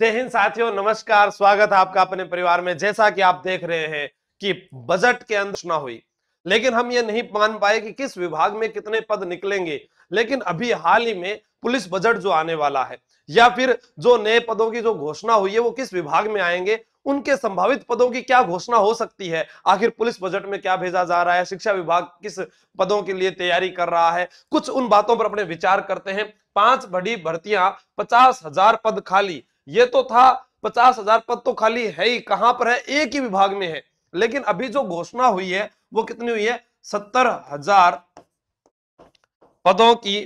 जय हिंद साथियों नमस्कार स्वागत है आपका अपने परिवार में जैसा कि आप देख रहे हैं कि बजट के अंदर घोषणा हुई लेकिन हम ये नहीं मान पाए कि किस विभाग में कितने पद निकलेंगे लेकिन अभी हाल ही में पुलिस बजट जो आने वाला है या फिर जो नए पदों की जो घोषणा हुई है वो किस विभाग में आएंगे उनके संभावित पदों की क्या घोषणा हो सकती है आखिर पुलिस बजट में क्या भेजा जा रहा है शिक्षा विभाग किस पदों के लिए तैयारी कर रहा है कुछ उन बातों पर अपने विचार करते हैं पांच बड़ी भर्तियां पचास हजार पद खाली ये तो था पचास हजार पद तो खाली है ही कहां पर है एक ही विभाग में है लेकिन अभी जो घोषणा हुई है वो कितनी हुई है सत्तर हजार पदों की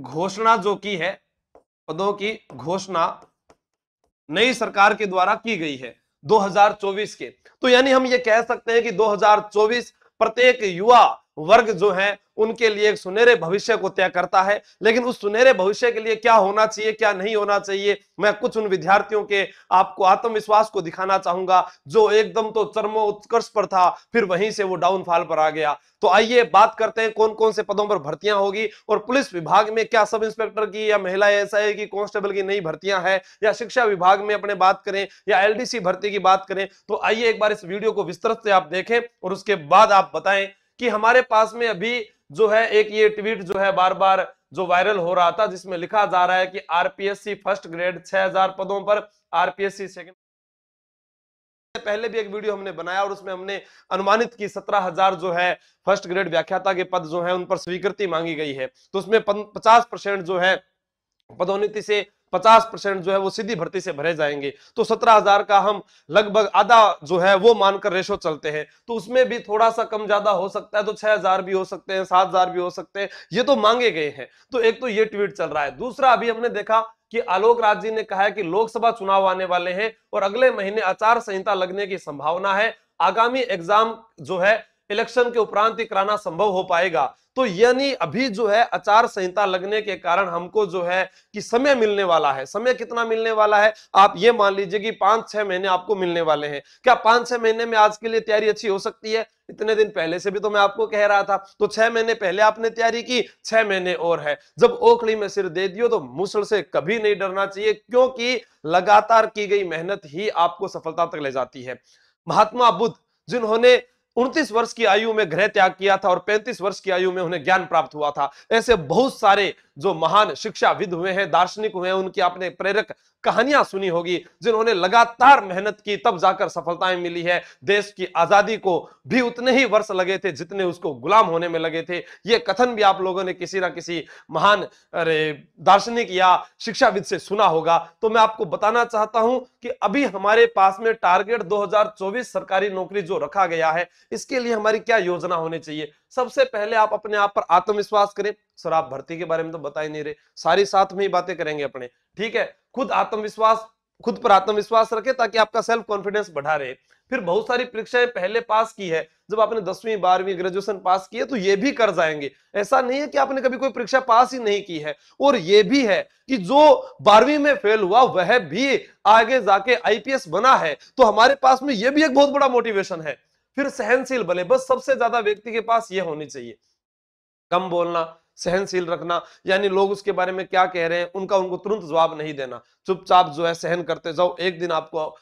घोषणा जो की है पदों की घोषणा नई सरकार के द्वारा की गई है 2024 के तो यानी हम ये कह सकते हैं कि 2024 प्रत्येक युवा वर्ग जो है उनके लिए एक सुनहरे भविष्य को तय करता है लेकिन उस सुनहरे भविष्य के लिए क्या होना चाहिए क्या नहीं होना चाहिए मैं कुछ उन विद्यार्थियों के आपको आत्मविश्वास को दिखाना चाहूंगा जो एकदम तो चरमो उत्कर्ष पर था फिर वहीं से वो डाउनफॉल पर आ गया तो आइए बात करते हैं कौन कौन से पदों पर भर्तियां होगी और पुलिस विभाग में क्या सब इंस्पेक्टर की या महिला ऐसा है कि कांस्टेबल की नई भर्तियां हैं या शिक्षा विभाग में अपने बात करें या एलडीसी भर्ती की बात करें तो आइए एक बार इस वीडियो को विस्तृत से आप देखें और उसके बाद आप बताएं कि हमारे पास में अभी जो है एक ये ट्वीट जो है बार बार जो वायरल हो रहा था जिसमें लिखा जा रहा है कि आरपीएससी फर्स्ट ग्रेड 6000 पदों पर आरपीएससी सेकंड पहले भी एक वीडियो हमने बनाया और उसमें हमने अनुमानित की सत्रह हजार जो है फर्स्ट ग्रेड व्याख्याता के पद जो है उन पर स्वीकृति मांगी गई है तो उसमें पचास परसेंट जो है पदोन्नति से पचास परसेंट जो है वो सीधी भर्ती से भरे जाएंगे तो सत्रह हजार का हम लगभग आधा जो है वो मानकर रेशो चलते हैं तो उसमें भी थोड़ा सा कम ज्यादा हो सकता है तो छह हजार भी हो सकते हैं सात हजार भी हो सकते हैं ये तो मांगे गए हैं तो एक तो ये ट्वीट चल रहा है दूसरा अभी हमने देखा कि आलोक राज जी ने कहा है कि लोकसभा चुनाव आने वाले हैं और अगले महीने आचार संहिता लगने की संभावना है आगामी एग्जाम जो है इलेक्शन के उपरांत ही कराना संभव हो पाएगा तो यानी अभी जो है आचार संहिता लगने के कारण हमको जो है कि समय मिलने वाला है समय कितना मिलने वाला है आप ये मान लीजिए कि पांच छह महीने आपको मिलने वाले हैं क्या पांच छह महीने में आज के लिए तैयारी अच्छी हो सकती है इतने दिन पहले से भी तो मैं आपको कह रहा था तो छह महीने पहले आपने तैयारी की छह महीने और है जब ओखड़ी में सिर दे दियो तो मुसल से कभी नहीं डरना चाहिए क्योंकि लगातार की गई मेहनत ही आपको सफलता तक ले जाती है महात्मा बुद्ध जिन्होंने उनतीस वर्ष की आयु में गृह त्याग किया था और पैंतीस वर्ष की आयु में उन्हें ज्ञान प्राप्त हुआ था ऐसे बहुत सारे जो महान शिक्षाविद हुए हैं दार्शनिक हुए हैं उनकी आपने प्रेरक कहानियां सुनी होगी जिन्होंने लगातार मेहनत की तब जाकर सफलताएं मिली है देश की आजादी को भी उतने ही वर्ष लगे थे जितने उसको गुलाम होने में लगे थे ये कथन भी आप लोगों ने किसी ना किसी महान दार्शनिक या शिक्षाविद से सुना होगा तो मैं आपको बताना चाहता हूं कि अभी हमारे पास में टारगेट 2024 सरकारी नौकरी जो रखा गया है इसके लिए हमारी क्या योजना होनी चाहिए सबसे पहले आप अपने आप पर आत्मविश्वास करें सर आप भर्ती के बारे में तो बता ही नहीं रहे सारी साथ में ही बातें करेंगे अपने ठीक है खुद आत्मविश्वास खुद पर आत्मविश्वास रखें ताकि आपका सेल्फ कॉन्फिडेंस बढ़ा रहे फिर बहुत सारी परीक्षाएं पहले पास की है जब आपने दसवीं बारहवीं ग्रेजुएशन पास की है तो ये भी कर जाएंगे ऐसा नहीं है कि आपने कभी कोई परीक्षा पास ही नहीं की है और ये भी है कि जो बारहवीं में फेल हुआ वह भी आगे जाके आईपीएस बना है तो हमारे पास में यह भी एक बहुत बड़ा मोटिवेशन है फिर सहनशील बने बस सबसे ज्यादा व्यक्ति के पास ये होनी चाहिए कम बोलना सहनशील रखना यानी लोग उसके बारे में क्या कह रहे हैं उनका उनको तुरंत जवाब नहीं देना चुपचाप जो है सहन करते जाओ एक दिन आपको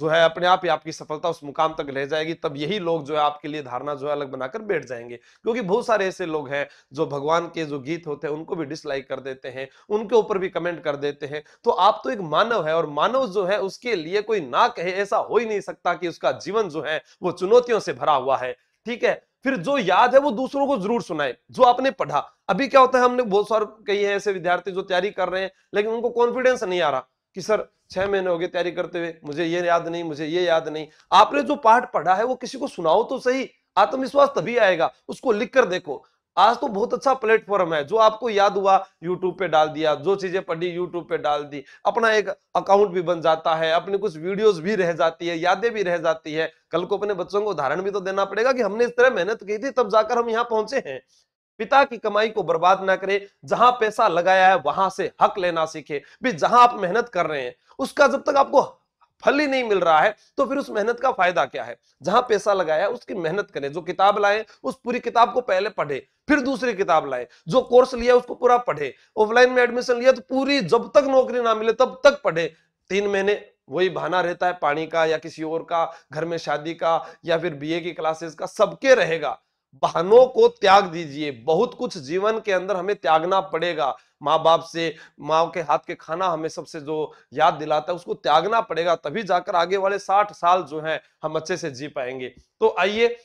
जो है अपने आप ही आपकी सफलता उस मुकाम तक ले जाएगी तब यही लोग जो है आपके लिए धारणा जो है अलग बनाकर बैठ जाएंगे क्योंकि बहुत सारे ऐसे लोग हैं जो भगवान के जो गीत होते हैं उनको भी डिसलाइक कर देते हैं उनके ऊपर भी कमेंट कर देते हैं तो आप तो एक मानव है और मानव जो है उसके लिए कोई ना कहे ऐसा हो ही नहीं सकता कि उसका जीवन जो है वो चुनौतियों से भरा हुआ है ठीक है फिर जो याद है वो दूसरों को जरूर सुनाए जो आपने पढ़ा अभी क्या होता है हमने बहुत सारे कई है ऐसे विद्यार्थी जो तैयारी कर रहे हैं लेकिन उनको कॉन्फिडेंस नहीं आ रहा कि सर छह महीने हो गए तैयारी करते हुए मुझे ये याद नहीं मुझे ये याद नहीं आपने जो पाठ पढ़ा है वो किसी को सुनाओ तो सही आत्मविश्वास तभी आएगा उसको लिख कर देखो आज तो बहुत अच्छा प्लेटफॉर्म है जो आपको याद हुआ यूट्यूब पे डाल दिया जो चीजें पढ़ी यूट्यूब पे डाल दी अपना एक अकाउंट भी बन जाता है अपने कुछ वीडियोस भी रह जाती है यादें भी रह जाती है कल को अपने बच्चों को उदाहरण भी तो देना पड़ेगा कि हमने इस तरह मेहनत की थी तब जाकर हम यहाँ पहुंचे हैं पिता की कमाई को बर्बाद ना करे जहां पैसा लगाया है वहां से हक लेना सीखे भी जहां आप मेहनत कर रहे हैं उसका जब तक आपको फल ही नहीं मिल रहा है तो फिर उस मेहनत का फायदा क्या है जहां पैसा लगाया उसकी मेहनत करें जो किताब लाए उस पूरी किताब को पहले पढ़े फिर दूसरी किताब लाए जो कोर्स लिया उसको पूरा पढ़े ऑफलाइन में एडमिशन लिया तो पूरी जब तक नौकरी ना मिले तब तक पढ़े तीन महीने वही बहाना रहता है पानी का या किसी और का घर में शादी का या फिर बीए की क्लासेस का सबके रहेगा बहनों को त्याग दीजिए बहुत कुछ जीवन के अंदर हमें त्यागना पड़ेगा माँ बाप से माँ के हाथ के खाना हमें सबसे जो याद दिलाता है उसको त्यागना पड़ेगा तभी जाकर आगे वाले साठ साल जो है हम अच्छे से जी पाएंगे तो आइए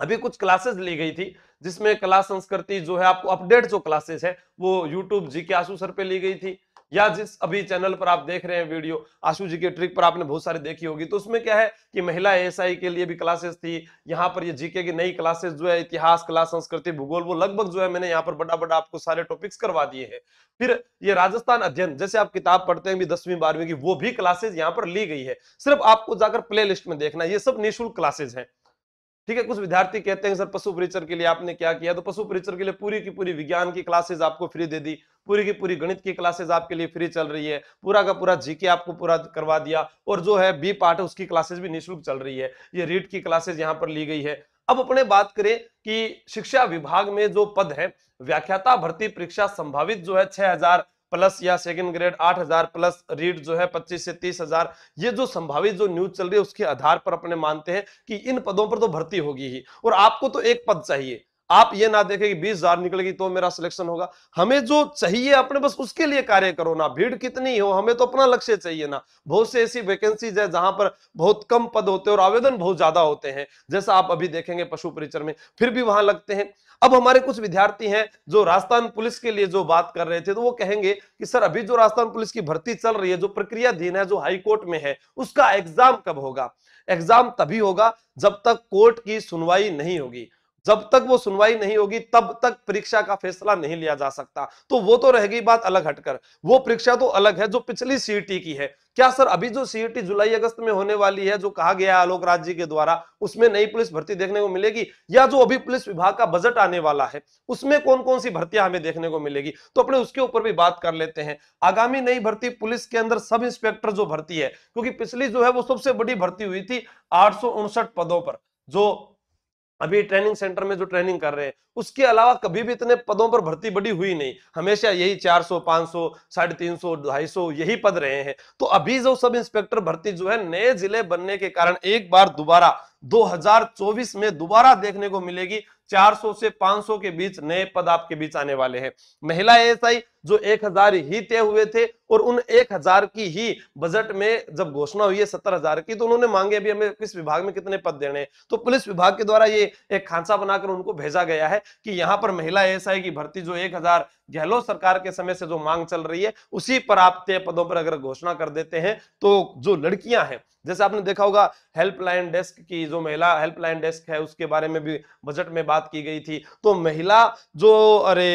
अभी कुछ क्लासेस ली गई थी जिसमें कला संस्कृति जो है आपको अपडेट जो क्लासेस है वो यूट्यूब जी के आंसू सर पे ली गई थी या जिस अभी चैनल पर आप देख रहे हैं वीडियो आशु जी की ट्रिक पर आपने बहुत सारी देखी होगी तो उसमें क्या है कि महिला एएसआई के लिए भी क्लासेस थी यहाँ पर ये जीके की नई क्लासेस जो है इतिहास कला संस्कृति भूगोल वो लगभग जो है मैंने यहाँ पर बड़ा बड़ा आपको सारे टॉपिक्स करवा दिए हैं फिर ये राजस्थान अध्ययन जैसे आप किताब पढ़ते हैं दसवीं बारहवीं की वो भी क्लासेज यहाँ पर ली गई है सिर्फ आपको जाकर प्ले में देखना ये सब निःशुल्क क्लासेज है ठीक है कुछ विद्यार्थी कहते हैं सर पशु परिचर के लिए आपने क्या किया तो पशु परिचर के लिए पूरी की पूरी विज्ञान की क्लासेज आपको फ्री दे दी पूरी की पूरी गणित की क्लासेज आपके लिए फ्री चल रही है पूरा का पूरा जीके आपको पूरा करवा दिया और जो है बी पार्ट उसकी क्लासेज भी निःशुल्क चल रही है ये रीट की क्लासेज यहाँ पर ली गई है अब अपने बात करें कि शिक्षा विभाग में जो पद है व्याख्याता भर्ती परीक्षा संभावित जो है छह हजार प्लस या सेकंड ग्रेड 8000 प्लस रीड जो है 25 से 30000 ये जो संभावित जो न्यूज चल रही है उसके आधार पर अपने मानते हैं कि इन पदों पर तो भर्ती होगी ही और आपको तो एक पद चाहिए आप ये ना देखें कि बीस हजार निकलेगी तो मेरा सिलेक्शन होगा हमें जो चाहिए अपने बस उसके लिए कार्य करो ना भीड़ कितनी हो हमें तो अपना लक्ष्य चाहिए ना बहुत सी ऐसी वैकेंसीज है जहां पर बहुत कम पद होते हैं और आवेदन बहुत ज्यादा होते हैं जैसा आप अभी देखेंगे पशु परिचर में फिर भी वहां लगते हैं अब हमारे कुछ विद्यार्थी हैं जो राजस्थान पुलिस के लिए जो बात कर रहे थे तो वो कहेंगे कि सर अभी जो राजस्थान पुलिस की भर्ती चल रही है जो प्रक्रियाधीन है जो हाईकोर्ट में है उसका एग्जाम कब होगा एग्जाम तभी होगा जब तक कोर्ट की सुनवाई नहीं होगी जब तक वो सुनवाई नहीं होगी तब तक परीक्षा का फैसला नहीं लिया जा सकता तो वो तो रहेगी बात अलग हटकर वो परीक्षा तो अलग है जो पिछली सीईटी e की है क्या सर अभी जो सीईटी e जुलाई अगस्त में होने वाली है जो कहा गया आलोक राज जी के द्वारा उसमें नई पुलिस भर्ती देखने को मिलेगी या जो अभी पुलिस विभाग का बजट आने वाला है उसमें कौन कौन सी भर्तियां हमें देखने को मिलेगी तो अपने उसके ऊपर भी बात कर लेते हैं आगामी नई भर्ती पुलिस के अंदर सब इंस्पेक्टर जो भर्ती है क्योंकि पिछली जो है वो सबसे बड़ी भर्ती हुई थी आठ पदों पर जो अभी ट्रेनिंग सेंटर में जो ट्रेनिंग कर रहे हैं उसके अलावा कभी भी इतने पदों पर भर्ती बड़ी हुई नहीं हमेशा यही 400, 500, साढ़े तीन सौ ढाई सौ यही पद रहे हैं तो अभी जो सब इंस्पेक्टर भर्ती जो है नए जिले बनने के कारण एक बार दोबारा 2024 में दोबारा देखने को मिलेगी 400 से 500 के बीच नए पद आपके बीच आने वाले हैं महिला एएसआई जो 1000 ही तय हुए थे और उन 1000 की ही बजट में जब घोषणा हुई है सत्तर हजार की तो उन्होंने मांगे अभी हमें किस विभाग में कितने पद देने हैं तो पुलिस विभाग के द्वारा ये एक खांसा बनाकर उनको भेजा गया है कि यहाँ पर महिला एएसआई की भर्ती जो एक हजार गहलोत सरकार के समय से जो मांग चल रही है उसी पर आप तय पदों पर अगर घोषणा कर देते हैं तो जो लड़कियां हैं जैसे आपने देखा होगा हेल्पलाइन डेस्क की जो महिला हेल्पलाइन डेस्क है उसके बारे में भी बजट में बात की गई थी तो महिला जो अरे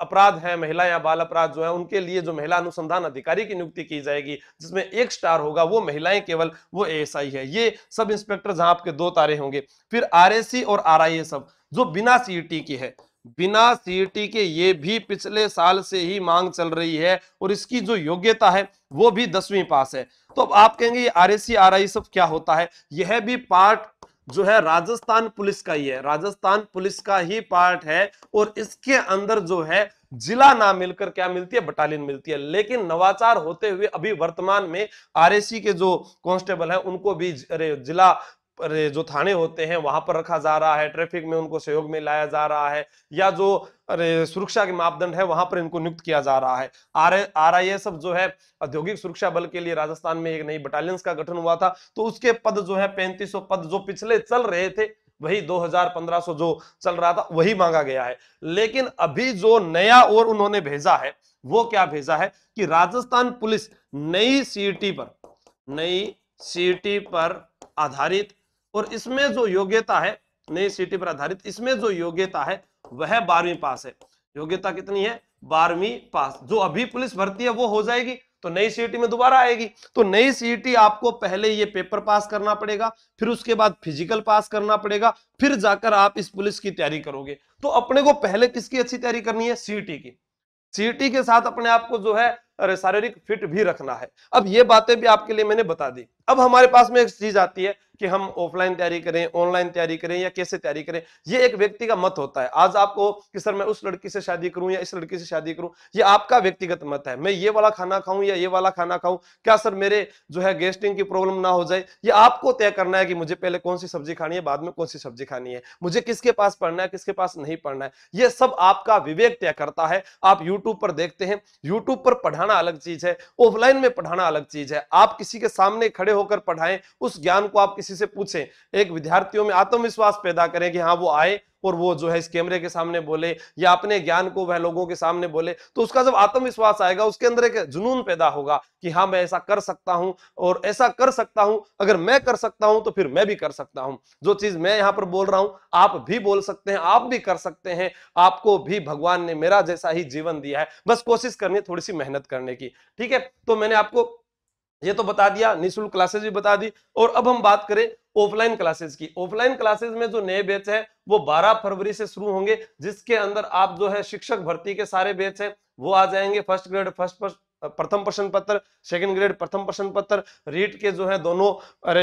अपराध है महिला या बाल अपराध जो है उनके लिए जो महिला अनुसंधान अधिकारी की नियुक्ति की जाएगी जिसमें एक स्टार होगा वो महिलाएं केवल वो एएसआई है ये सब इंस्पेक्टर जहां आपके दो तारे होंगे फिर आर और आर सब जो बिना सी की है बिना सीईटी e के ये भी पिछले साल से ही मांग चल रही है और इसकी जो योग्यता है वो भी दसवीं पास है तो अब आप कहेंगे ये आर एस सब क्या होता है यह भी पार्ट जो है राजस्थान पुलिस का ही है राजस्थान पुलिस का ही पार्ट है और इसके अंदर जो है जिला ना मिलकर क्या मिलती है बटालियन मिलती है लेकिन नवाचार होते हुए अभी वर्तमान में आरएसी के जो कांस्टेबल हैं उनको भी अरे जिला पर जो थाने होते हैं वहां पर रखा जा रहा है ट्रैफिक में उनको सहयोग में लाया जा रहा है या जो अरे सुरक्षा के मापदंड है वहां पर इनको नियुक्त किया जा रहा है आर आर आई एस जो है औद्योगिक सुरक्षा बल के लिए राजस्थान में एक नई बटालियंस का गठन हुआ था तो उसके पद जो है पैंतीस पद जो पिछले चल रहे थे वही पंद्रह 1500 जो चल रहा था वही मांगा गया है लेकिन अभी जो नया और उन्होंने भेजा है वो क्या भेजा है कि राजस्थान पुलिस नई सीटी e पर नई सीटी e पर आधारित और इसमें जो योग्यता है नई सिटी पर आधारित इसमें जो योग्यता है वह बारहवीं पास है योग्यता कितनी है बारहवीं पास जो अभी पुलिस भर्ती है वो हो जाएगी तो नई सीईटी में दोबारा आएगी तो नई सीईटी आपको पहले ये पेपर पास करना पड़ेगा फिर उसके बाद फिजिकल पास करना पड़ेगा फिर जाकर आप इस पुलिस की तैयारी करोगे तो अपने को पहले किसकी अच्छी तैयारी करनी है सीईटी की सीईटी के साथ अपने आप को जो है शारीरिक फिट भी रखना है अब ये बातें भी आपके लिए मैंने बता दी अब हमारे पास में एक चीज आती है कि हम ऑफलाइन तैयारी करें ऑनलाइन तैयारी करें या कैसे तैयारी करें ये एक व्यक्ति का मत होता है आज आपको कि सर मैं उस लड़की से शादी करूं या इस लड़की से शादी करूं ये आपका व्यक्तिगत मत है मैं ये वाला खाना खाऊं या ये वाला खाना खाऊं क्या सर मेरे जो है गेस्टिंग की प्रॉब्लम ना हो जाए ये आपको तय करना है कि मुझे पहले कौन सी सब्जी खानी है बाद में कौन सी सब्जी खानी है मुझे किसके पास पढ़ना है किसके पास नहीं पढ़ना है ये सब आपका विवेक तय करता है आप यूट्यूब पर देखते हैं यूट्यूब पर पढ़ाना अलग चीज है ऑफलाइन में पढ़ाना अलग चीज है आप किसी के सामने खड़े होकर पढ़ाएं उस ज्ञान को आप किसी से पूछें एक विद्यार्थियों में आत्मविश्वास पैदा करें कि हाँ वो आए और वो जो है इस कैमरे के सामने बोले या अपने ज्ञान को वह लोगों के सामने बोले तो उसका जब आत्मविश्वास आएगा उसके अंदर एक जुनून पैदा होगा कि हाँ मैं ऐसा कर सकता हूँ और ऐसा कर सकता हूँ अगर मैं कर सकता हूँ तो फिर मैं भी कर सकता हूँ जो चीज मैं यहाँ पर बोल रहा हूँ आप भी बोल सकते हैं आप भी कर सकते हैं आपको भी भगवान ने मेरा जैसा ही जीवन दिया है बस कोशिश करनी है थोड़ी सी मेहनत करने की ठीक है तो मैंने आपको ये तो बता दिया निःशुल्क क्लासेज भी बता दी और अब हम बात करें ऑफलाइन क्लासेस की ऑफलाइन क्लासेस में जो नए बैच है वो 12 फरवरी से शुरू होंगे जिसके अंदर आप जो है शिक्षक भर्ती के सारे बैच है वो आ जाएंगे फर्स्ट ग्रेड फर्स्ट फर्स्ट प्रथम प्रश्न पत्र सेकंड ग्रेड प्रथम प्रश्न पत्र रीट के जो है दोनों अरे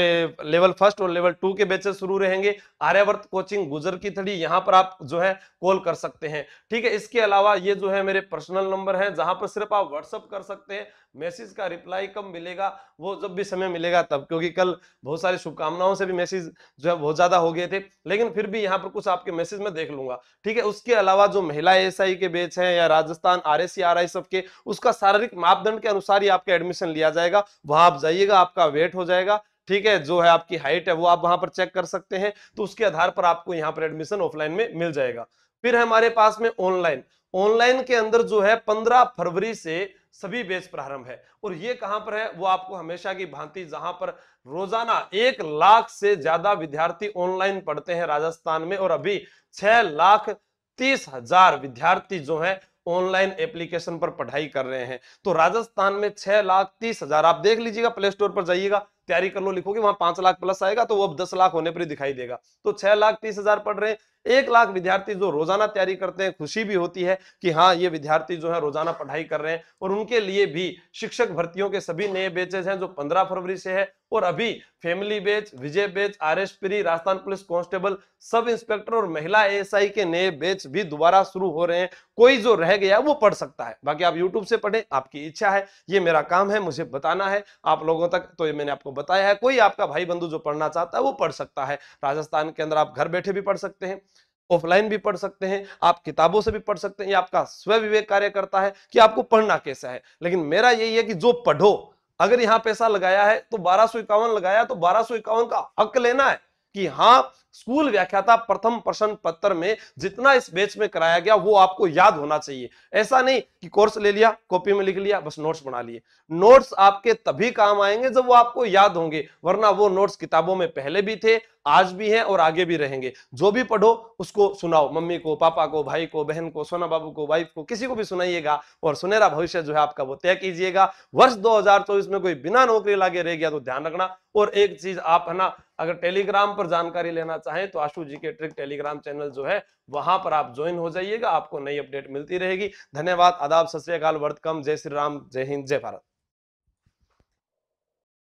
लेवल फर्स्ट और लेवल टू के बैचेस शुरू रहेंगे आर्यवर्त कोचिंग गुजर की थड़ी यहाँ पर आप जो है कॉल कर सकते हैं ठीक है इसके अलावा ये जो है मेरे पर्सनल नंबर है जहां पर सिर्फ आप व्हाट्सअप कर सकते हैं मैसेज का रिप्लाई कब मिलेगा वो जब भी समय मिलेगा तब क्योंकि कल बहुत सारी शुभकामनाओं से भी मैसेज जो है बहुत ज्यादा हो गए थे लेकिन फिर भी यहाँ पर कुछ आपके मैसेज में देख लूंगा ठीक है उसके अलावा जो महिला एस के बेच है या Rajasthan R S R e I सबके उसका शारीरिक माप मापदंड के अनुसार ही आपका एडमिशन लिया जाएगा वहां आप जाइएगा आपका वेट हो जाएगा ठीक है जो है आपकी हाइट है वो आप वहां पर चेक कर सकते हैं तो उसके आधार पर आपको यहाँ पर एडमिशन ऑफलाइन में मिल जाएगा फिर हमारे पास में ऑनलाइन ऑनलाइन के अंदर जो है पंद्रह फरवरी से सभी बेच प्रारंभ है और ये कहां पर है वो आपको हमेशा की भांति जहां पर रोजाना एक लाख से ज्यादा विद्यार्थी ऑनलाइन पढ़ते हैं राजस्थान में और अभी छह लाख तीस हजार विद्यार्थी जो है ऑनलाइन एप्लीकेशन पर पढ़ाई कर रहे हैं तो राजस्थान में छह लाख तीस हजार आप देख लीजिएगा प्ले स्टोर पर जाइएगा तैयारी कर लो लिखोगे वहां पांच लाख प्लस आएगा तो वो अब दस लाख होने पर दिखाई देगा तो छह लाख तीस हजार पढ़ रहे हैं एक लाख विद्यार्थी जो रोजाना तैयारी करते हैं खुशी भी होती है कि हाँ ये विद्यार्थी जो है रोजाना पढ़ाई कर रहे हैं और उनके लिए भी शिक्षक भर्तियों के सभी नए बेचेज हैं जो पंद्रह फरवरी से है और अभी family batch Vijay batch R S P Rajasthan police constable sub inspector और महिला एएसआई के नए बेच भी दोबारा शुरू हो रहे हैं कोई जो रह गया वो पढ़ सकता है बाकी आप यूट्यूब से पढ़े आपकी इच्छा है ये मेरा काम है मुझे बताना है आप लोगों तक तो ये मैंने आपको बताया है कोई आपका भाई बंधु जो पढ़ना चाहता है वो पढ़ सकता है राजस्थान के अंदर आप घर बैठे भी पढ़ सकते हैं ऑफलाइन भी पढ़ सकते हैं आप किताबों से भी पढ़ सकते हैं ये आपका स्वयं विवेक कार्य करता है कि आपको पढ़ना कैसा है लेकिन मेरा यही है कि जो पढ़ो अगर यहाँ पैसा लगाया है तो बारह लगाया तो बारह का हक लेना है कि हाँ स्कूल व्याख्याता प्रथम प्रश्न पत्र में जितना इस बेच में कराया गया वो आपको याद होना चाहिए ऐसा नहीं कि कोर्स ले लिया कॉपी में लिख लिया बस नोट्स बना लिए नोट्स आपके तभी काम आएंगे जब वो आपको याद होंगे वरना वो नोट्स किताबों में पहले भी थे आज भी हैं और आगे भी रहेंगे जो भी पढ़ो उसको सुनाओ मम्मी को पापा को भाई को बहन को सोना बाबू को वाइफ को किसी को भी सुनाइएगा और सुनहरा भविष्य जो है आपका वो तय कीजिएगा वर्ष 2024 में कोई बिना नौकरी लागे रह गया तो ध्यान रखना और एक चीज आप है ना अगर टेलीग्राम पर जानकारी लेना चाहें तो आशु जी के ट्रिक टेलीग्राम चैनल जो है वहां पर आप ज्वाइन हो जाइएगा आपको नई अपडेट मिलती रहेगी धन्यवाद आदाब सत श्रीकाल वर्तकम जय श्री राम जय हिंद जय भारत